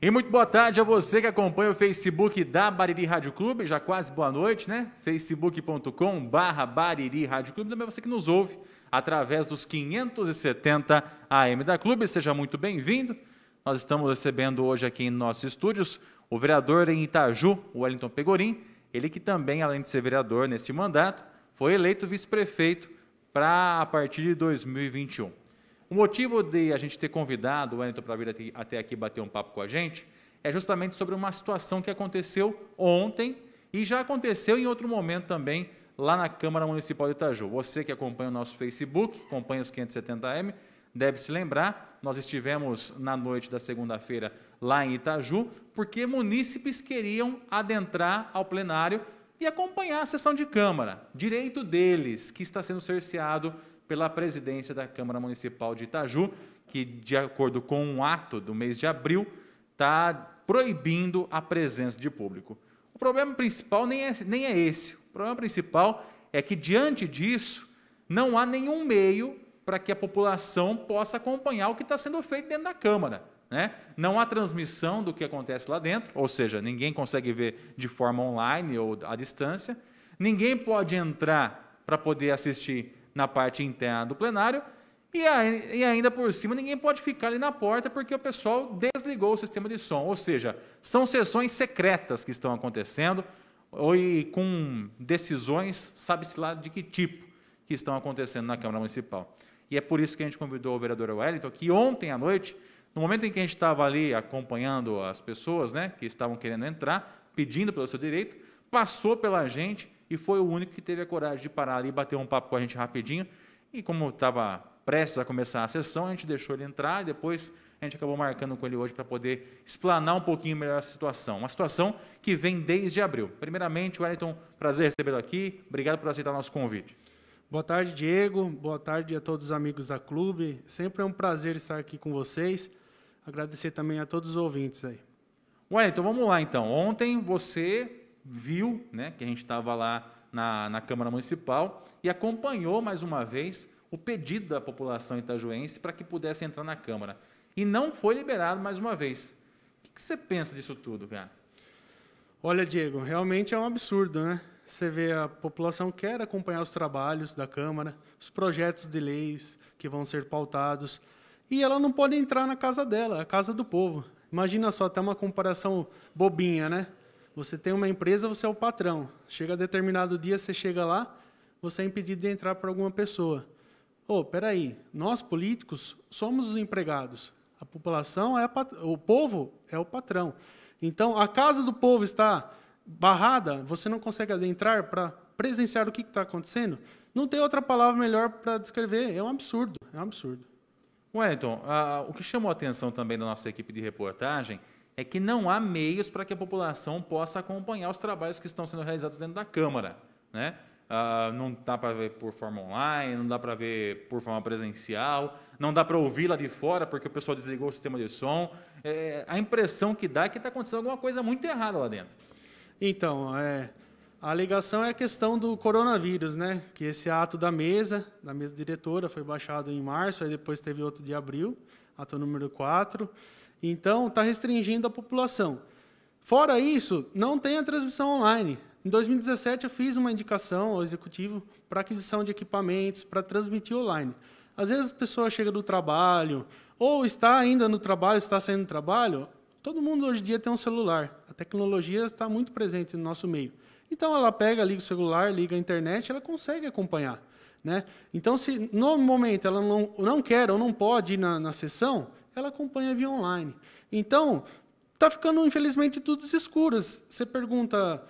E muito boa tarde a você que acompanha o Facebook da Bariri Rádio Clube, já quase boa noite, né? facebook.com barra Bariri Rádio Clube, também você que nos ouve através dos 570 AM da Clube, seja muito bem-vindo. Nós estamos recebendo hoje aqui em nossos estúdios o vereador em Itaju, Wellington Pegorim, ele que também, além de ser vereador nesse mandato, foi eleito vice-prefeito para a partir de 2021. O motivo de a gente ter convidado o Wellington para vir até aqui bater um papo com a gente é justamente sobre uma situação que aconteceu ontem e já aconteceu em outro momento também lá na Câmara Municipal de Itaju. Você que acompanha o nosso Facebook, acompanha os 570M, deve se lembrar, nós estivemos na noite da segunda-feira lá em Itaju, porque munícipes queriam adentrar ao plenário e acompanhar a sessão de Câmara, direito deles, que está sendo cerceado pela presidência da Câmara Municipal de Itaju, que, de acordo com um ato do mês de abril, está proibindo a presença de público. O problema principal nem é, nem é esse. O problema principal é que, diante disso, não há nenhum meio para que a população possa acompanhar o que está sendo feito dentro da Câmara. Né? Não há transmissão do que acontece lá dentro, ou seja, ninguém consegue ver de forma online ou à distância. Ninguém pode entrar para poder assistir na parte interna do plenário. E, e ainda por cima, ninguém pode ficar ali na porta porque o pessoal desligou o sistema de som. Ou seja, são sessões secretas que estão acontecendo ou com decisões, sabe-se lá de que tipo, que estão acontecendo na Câmara Municipal. E é por isso que a gente convidou o vereador Wellington, que ontem à noite, no momento em que a gente estava ali acompanhando as pessoas né, que estavam querendo entrar, pedindo pelo seu direito, passou pela gente e foi o único que teve a coragem de parar ali, bater um papo com a gente rapidinho. E como estava prestes a começar a sessão, a gente deixou ele entrar e depois a gente acabou marcando com ele hoje para poder explanar um pouquinho melhor a situação. Uma situação que vem desde abril. Primeiramente, Wellington, prazer recebê-lo aqui. Obrigado por aceitar o nosso convite. Boa tarde, Diego. Boa tarde a todos os amigos da clube. Sempre é um prazer estar aqui com vocês. Agradecer também a todos os ouvintes aí. Wellington, vamos lá então. Ontem você viu né, que a gente estava lá na, na Câmara Municipal e acompanhou mais uma vez o pedido da população itajuense para que pudesse entrar na Câmara. E não foi liberado mais uma vez. O que, você pensa disso tudo, cara? Olha, Diego, realmente é um absurdo, né? Você vê a população quer acompanhar os trabalhos da Câmara, os projetos de leis que vão ser pautados, e ela não pode entrar na casa dela, a casa do povo. Imagina só, até uma comparação bobinha, né? Você tem uma empresa, você é o patrão. Chega determinado dia, você chega lá, você é impedido de entrar por alguma pessoa. Oh, aí! nós políticos somos os empregados. A população é a pat... o povo é o patrão. Então, a casa do povo está barrada, você não consegue adentrar para presenciar o que está acontecendo. Não tem outra palavra melhor para descrever. É um absurdo, é um absurdo. Wellington, uh, o que chamou a atenção também da nossa equipe de reportagem é que não há meios para que a população possa acompanhar os trabalhos que estão sendo realizados dentro da Câmara. Né? Ah, não dá para ver por forma online, não dá para ver por forma presencial, não dá para ouvir lá de fora porque o pessoal desligou o sistema de som. É, a impressão que dá é que está acontecendo alguma coisa muito errada lá dentro. Então, é, a alegação é a questão do coronavírus, né? Que esse ato da mesa, da mesa diretora, foi baixado em março, aí depois teve outro de abril, ato número 4. Então, está restringindo a população. Fora isso, não tem a transmissão online. Em 2017, eu fiz uma indicação ao executivo para aquisição de equipamentos, para transmitir online. Às vezes, a pessoa chega do trabalho, ou está ainda no trabalho, está saindo do trabalho. Todo mundo hoje em dia tem um celular. A tecnologia está muito presente no nosso meio. Então, ela pega, liga o celular, liga a internet, ela consegue acompanhar. Né? Então, se no momento ela não, não quer ou não pode ir na, na sessão, ela acompanha via online. Então, está ficando, infelizmente, tudo escuras. Você pergunta,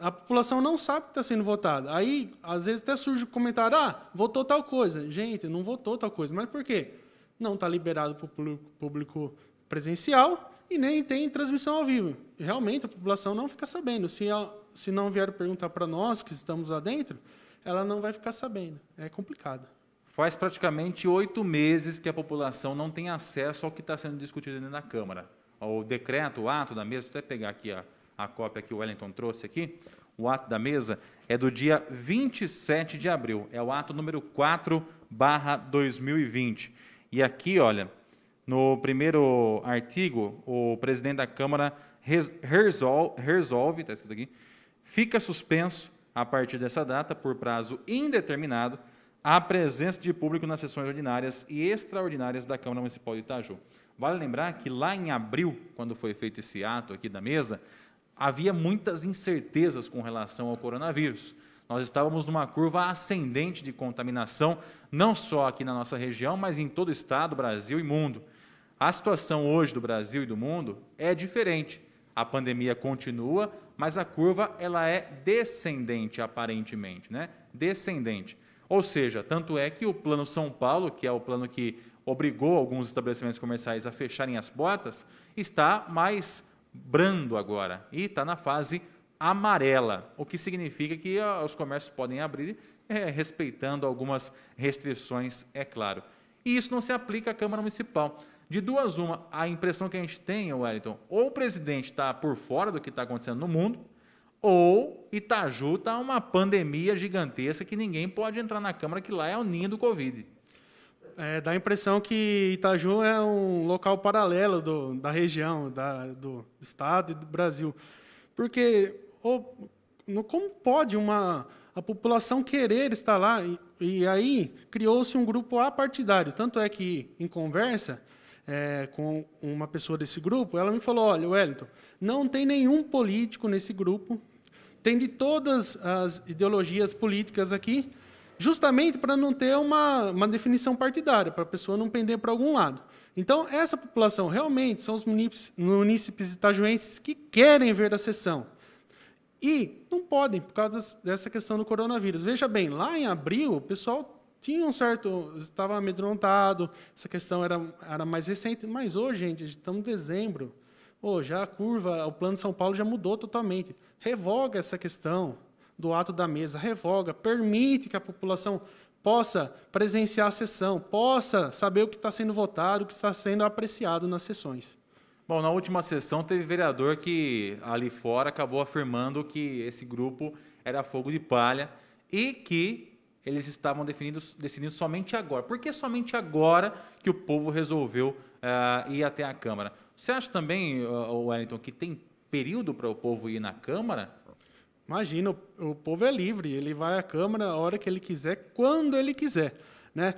a população não sabe que está sendo votada. Aí, às vezes, até surge o comentário, ah, votou tal coisa. Gente, não votou tal coisa. Mas por quê? Não está liberado para o público presencial e nem tem transmissão ao vivo. Realmente, a população não fica sabendo. Se, se não vieram perguntar para nós, que estamos lá dentro, ela não vai ficar sabendo. É complicado. Faz praticamente oito meses que a população não tem acesso ao que está sendo discutido dentro da Câmara. O decreto, o ato da mesa, vou até pegar aqui a, a cópia que o Wellington trouxe aqui, o ato da mesa é do dia 27 de abril, é o ato número 4, barra 2020. E aqui, olha, no primeiro artigo, o presidente da Câmara resolve, está escrito aqui, fica suspenso a partir dessa data, por prazo indeterminado, a presença de público nas sessões ordinárias e extraordinárias da Câmara Municipal de Itaju. Vale lembrar que lá em abril, quando foi feito esse ato aqui da mesa, havia muitas incertezas com relação ao coronavírus. Nós estávamos numa curva ascendente de contaminação, não só aqui na nossa região, mas em todo o estado, Brasil e mundo. A situação hoje do Brasil e do mundo é diferente a pandemia continua, mas a curva ela é descendente aparentemente, né? Descendente. Ou seja, tanto é que o Plano São Paulo, que é o plano que obrigou alguns estabelecimentos comerciais a fecharem as portas, está mais brando agora e está na fase amarela, o que significa que os comércios podem abrir é, respeitando algumas restrições, é claro. E isso não se aplica à Câmara Municipal. De duas, uma, a impressão que a gente tem, Wellington, ou o presidente está por fora do que está acontecendo no mundo, ou Itaju está uma pandemia gigantesca que ninguém pode entrar na Câmara, que lá é o ninho do Covid. É, dá a impressão que Itaju é um local paralelo do, da região, da, do Estado e do Brasil. Porque ou, no, como pode uma, a população querer estar lá? E, e aí criou-se um grupo apartidário. Tanto é que, em conversa, é, com uma pessoa desse grupo, ela me falou: olha, Wellington, não tem nenhum político nesse grupo, tem de todas as ideologias políticas aqui, justamente para não ter uma, uma definição partidária, para a pessoa não pender para algum lado. Então, essa população realmente são os munícipes, munícipes itajuenses que querem ver a sessão. E não podem, por causa dessa questão do coronavírus. Veja bem, lá em abril, o pessoal tinha um certo, estava amedrontado, essa questão era, era mais recente, mas hoje, gente, estamos em dezembro, oh, já a curva, o plano de São Paulo já mudou totalmente. Revoga essa questão do ato da mesa, revoga, permite que a população possa presenciar a sessão, possa saber o que está sendo votado, o que está sendo apreciado nas sessões. Bom, na última sessão teve vereador que ali fora acabou afirmando que esse grupo era fogo de palha e que eles estavam definindo decidindo somente agora. Por que somente agora que o povo resolveu uh, ir até a Câmara? Você acha também, uh, Wellington, que tem período para o povo ir na Câmara? Imagina, o, o, povo é livre, ele vai à Câmara a hora que ele quiser, quando ele quiser. Né?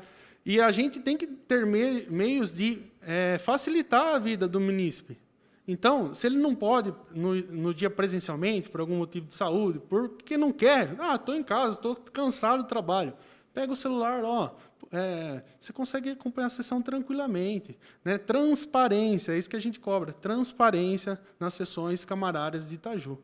E a gente tem que ter me, meios de é, facilitar a vida do munícipe. Então, se ele não pode no, no dia presencialmente, por algum motivo de saúde, porque não quer, ah, estou em casa, estou cansado do trabalho, pega o celular, ó, é, você consegue acompanhar a sessão tranquilamente. Né? Transparência, é isso que a gente cobra, transparência nas sessões camarárias de Itaju.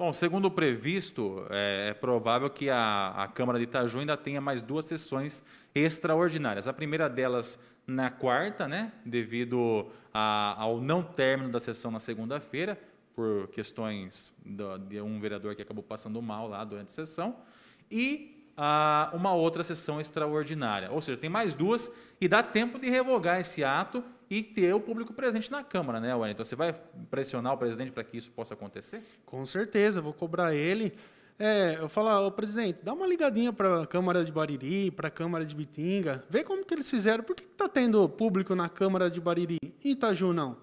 Bom, segundo o previsto, é, é, provável que a, a Câmara de Itaju ainda tenha mais duas sessões extraordinárias. A primeira delas na quarta, né, devido a, ao não término da sessão na segunda-feira, por questões do, de um vereador que acabou passando mal lá durante a sessão. E a uma outra sessão extraordinária. Ou seja, tem mais duas e dá tempo de revogar esse ato e ter o público presente na Câmara, né, Wellington? Você vai pressionar o presidente para que isso possa acontecer? Com certeza, vou cobrar ele. É, eu falar, ô presidente, dá uma ligadinha para a Câmara de Bariri, para a Câmara de Bitinga, vê como que eles fizeram, por que está tendo público na Câmara de Bariri e Itaju não?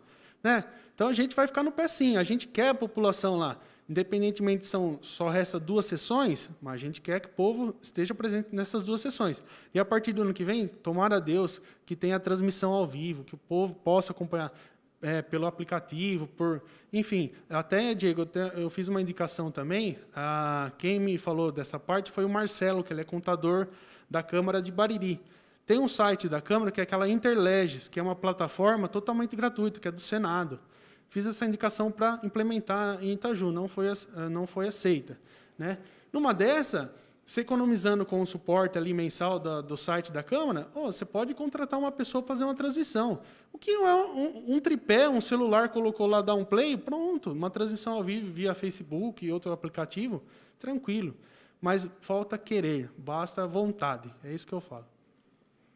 Né? Então a gente vai ficar no pé sim, a gente quer a população lá. Independentemente são só resta duas sessões, mas a gente quer que o povo esteja presente nessas duas sessões. E a partir do ano que vem, tomara a Deus que tenha a transmissão ao vivo, que o povo possa acompanhar é, pelo aplicativo, por, enfim, até Diego, eu, te, eu fiz uma indicação também. A, quem me falou dessa parte foi o Marcelo, que ele é contador da Câmara de Bariri. Tem um site da Câmara que é aquela Interleges, que é uma plataforma totalmente gratuita, que é do Senado. Fiz essa indicação para implementar em Itaju, não foi, eh, não foi aceita. Né? Numa dessa, se economizando com o suporte ali mensal do site da Câmara, oh, você pode contratar uma pessoa para fazer uma transmissão. O que não é um, um, tripé, um celular colocou lá, dá um play, pronto, uma transmissão ao vivo via Facebook e outro aplicativo, tranquilo. Mas falta querer, basta vontade. É isso que eu falo.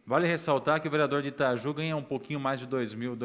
Vale ressaltar que o vereador de Itaju ganha um pouquinho mais de 2.000,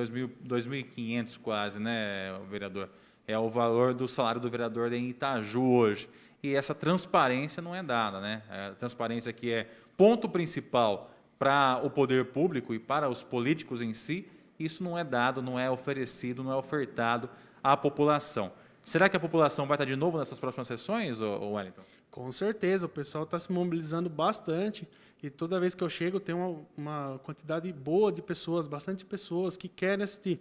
2.500 quase, né, vereador? É o valor do salário do vereador em Itaju hoje. E essa transparência não é dada, né? É, a transparência que é ponto principal para o poder público e para os políticos em si, isso não é dado, não é oferecido, não é ofertado à população. Será que a população vai estar de novo nessas próximas sessões, Wellington? Com certeza, o pessoal está se mobilizando bastante e toda vez que eu chego tem uma, uma, quantidade boa de pessoas, bastante pessoas que querem assistir.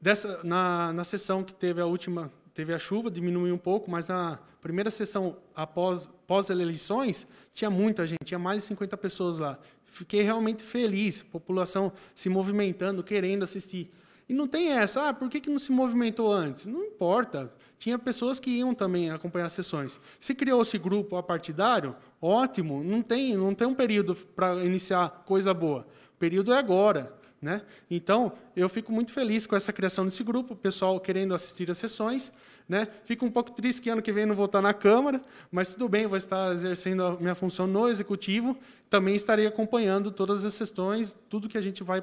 Dessa, na, na sessão que teve a última, teve a chuva, diminuiu um pouco, mas na primeira sessão após as eleições tinha muita gente, tinha mais de 50 pessoas lá. Fiquei realmente feliz, população se movimentando, querendo assistir. E não tem essa, ah, por que, que não se movimentou antes? Não importa. Tinha pessoas que iam também acompanhar as sessões. Se criou esse grupo apartidário, ótimo, não tem, não tem um período para iniciar coisa boa. O período é agora. Né? Então, eu fico muito feliz com essa criação desse grupo, o pessoal querendo assistir as sessões. Né? Fico um pouco triste que ano que vem não vou estar na Câmara, mas tudo bem, vou estar exercendo a minha função no Executivo, também estarei acompanhando todas as questões, tudo que a gente vai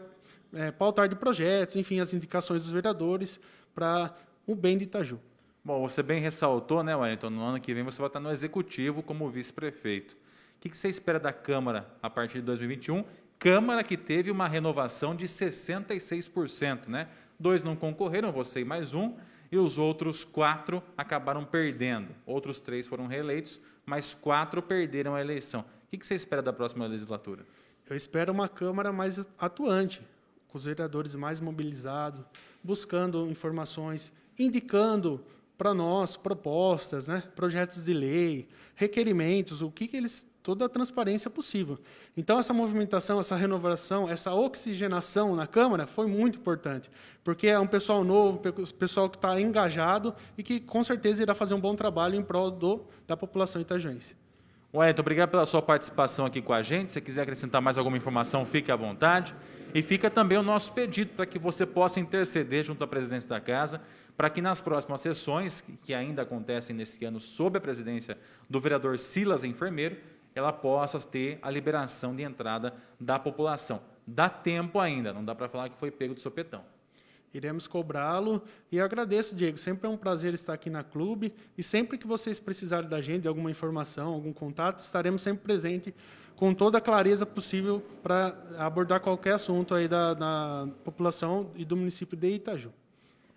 é, pautar de projetos, enfim, as indicações dos vereadores para o bem de Itaju. Bom, você bem ressaltou, né, Wellington, no ano que vem você vai estar no Executivo como vice-prefeito. O que você espera da Câmara a partir de 2021? Câmara que teve uma renovação de 66%, né? Dois não concorreram, você e mais um, e os outros quatro acabaram perdendo. Outros três foram reeleitos, mas quatro perderam a eleição. O que você espera da próxima legislatura? Eu espero uma Câmara mais atuante, com os vereadores mais mobilizados, buscando informações, indicando para nós propostas, né, projetos de lei, requerimentos, o que, que eles toda a transparência possível. Então, essa movimentação, essa renovação, essa oxigenação na Câmara foi muito importante, porque é um pessoal novo, pessoal que está engajado e que, com certeza, irá fazer um bom trabalho em prol do, da população itajuense. Wellington, obrigado pela sua participação aqui com a gente. Se quiser acrescentar mais alguma informação, fique à vontade. E fica também o nosso pedido para que você possa interceder junto à presidência da Casa, para que nas próximas sessões, que ainda acontecem nesse ano sob a presidência do vereador Silas Enfermeiro, ela possa ter a liberação de entrada da população. Dá tempo ainda, não dá para falar que foi pego de sopetão. Iremos cobrá-lo. E agradeço, Diego. Sempre é um prazer estar aqui na clube. E sempre que vocês precisarem da gente, de alguma informação, algum contato, estaremos sempre presentes com toda a clareza possível para abordar qualquer assunto aí da, da população e do município de Itaju.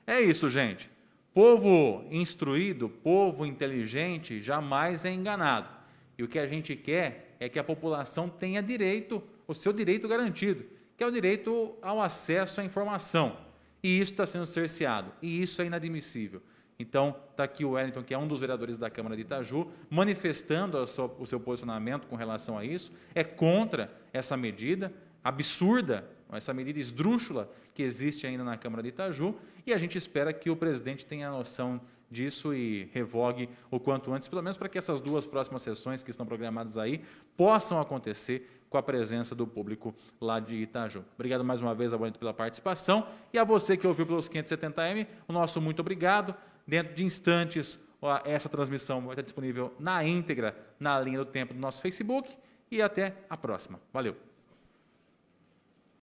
É isso, gente. Povo instruído, povo inteligente, jamais é enganado. E o que a gente quer é que a população tenha direito, o seu direito garantido, que é o direito ao acesso à informação. E isso está sendo cerceado, e isso é inadmissível. Então, está aqui o Wellington, que é um dos vereadores da Câmara de Itaju, manifestando sua, o seu posicionamento com relação a isso. É contra essa medida absurda essa medida esdrúxula que existe ainda na Câmara de Itaju, e a gente espera que o presidente tenha noção disso e revogue o quanto antes, pelo menos para que essas duas próximas sessões que estão programadas aí possam acontecer com a presença do público lá de Itaju. Obrigado mais uma vez, Abonito, pela participação, e a você que ouviu pelos 570M, o nosso muito obrigado. Dentro de instantes, essa transmissão vai estar disponível na íntegra na linha do tempo do nosso Facebook, e até a próxima. Valeu!